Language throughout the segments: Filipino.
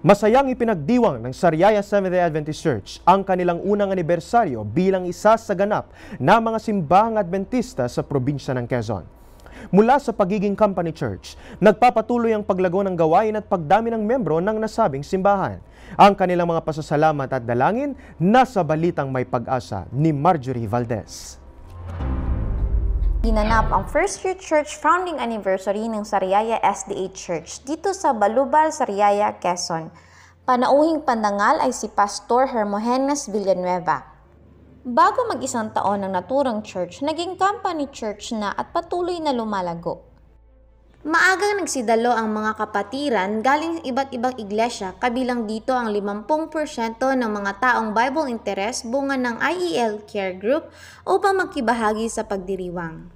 Masayang ipinagdiwang ng Sariaya Seventh-day Adventist Church ang kanilang unang anibersaryo bilang isa sa ganap na mga simbahang Adventista sa probinsya ng Quezon. Mula sa pagiging company church, nagpapatuloy ang paglago ng gawain at pagdami ng membro ng nasabing simbahan. Ang kanilang mga pasasalamat at dalangin nasa balitang may pag-asa ni Marjorie Valdez. Ginanap ang First Youth Church founding anniversary ng Sariaya SDA Church dito sa Balubal, Sariaya, Quezon. Panauhing pandangal ay si Pastor Hermogenes Villanueva. Bago mag-isang taon ng naturang church, naging company church na at patuloy na lumalago. Maagang nagsidalo ang mga kapatiran galing iba't ibang iglesia kabilang dito ang 50% ng mga taong Bible Interest bunga ng IEL Care Group upang makibahagi sa pagdiriwang.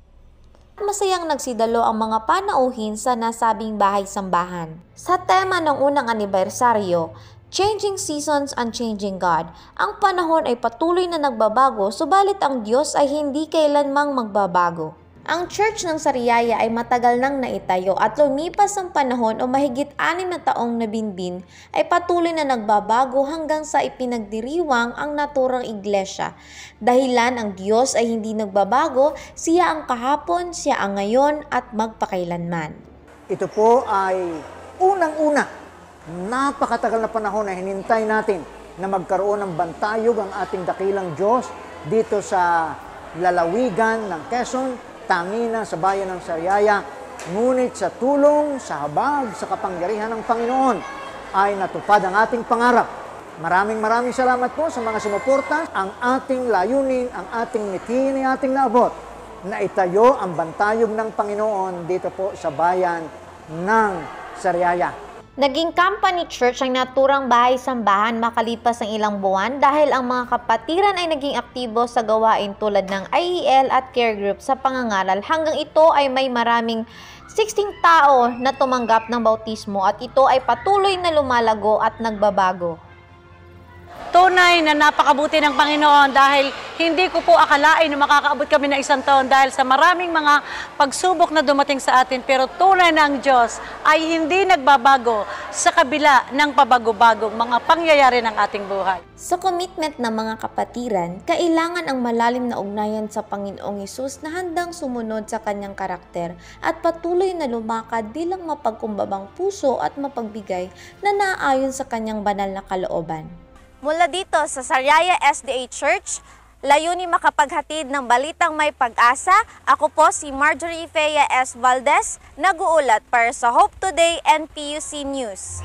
Masayang nagsidalo ang mga panauhin sa nasabing bahay-sambahan. Sa tema ng unang anibersaryo, Changing Seasons and Changing God. Ang panahon ay patuloy na nagbabago subalit ang Diyos ay hindi kailanmang magbabago. Ang Church ng Sariaya ay matagal nang naitayo at lumipas ang panahon o mahigit anim na taong nabinbin ay patuloy na nagbabago hanggang sa ipinagdiriwang ang naturang iglesia. Dahilan ang Diyos ay hindi nagbabago, siya ang kahapon, siya ang ngayon at magpakailanman. Ito po ay unang-una, napakatagal na panahon na hinintay natin na magkaroon ng bantayog ang ating dakilang Diyos dito sa lalawigan ng Quezon tangina sa bayan ng Sariaya, ngunit sa tulong, sa habag, sa kapangyarihan ng Panginoon ay natupad ang ating pangarap. Maraming maraming salamat po sa mga sumuporta. Ang ating layunin, ang ating mitini, ating naabot na itayo ang bantayog ng Panginoon dito po sa bayan ng Sariaya. Naging company church ang naturang bahay-sambahan makalipas ang ilang buwan dahil ang mga kapatiran ay naging aktibo sa gawain tulad ng IEL at care group sa pangangaral hanggang ito ay may maraming 16 tao na tumanggap ng bautismo at ito ay patuloy na lumalago at nagbabago. Tunay na napakabuti ng Panginoon dahil hindi ko po akalain na makakaabot kami ng isang taon dahil sa maraming mga pagsubok na dumating sa atin. Pero tunay na ang Diyos ay hindi nagbabago sa kabila ng pabago-bagong mga pangyayari ng ating buhay. Sa commitment ng mga kapatiran, kailangan ang malalim na ugnayan sa Panginoong Isus na handang sumunod sa kanyang karakter at patuloy na lumakad bilang mapagkumbabang puso at mapagbigay na naayon sa kanyang banal na kalooban. Mula dito sa Sariaya SDA Church, layunin makapaghatid ng balitang may pag-asa. Ako po si Marjorie Fea S. Valdez, nag-uulat para sa Hope Today and PUC News.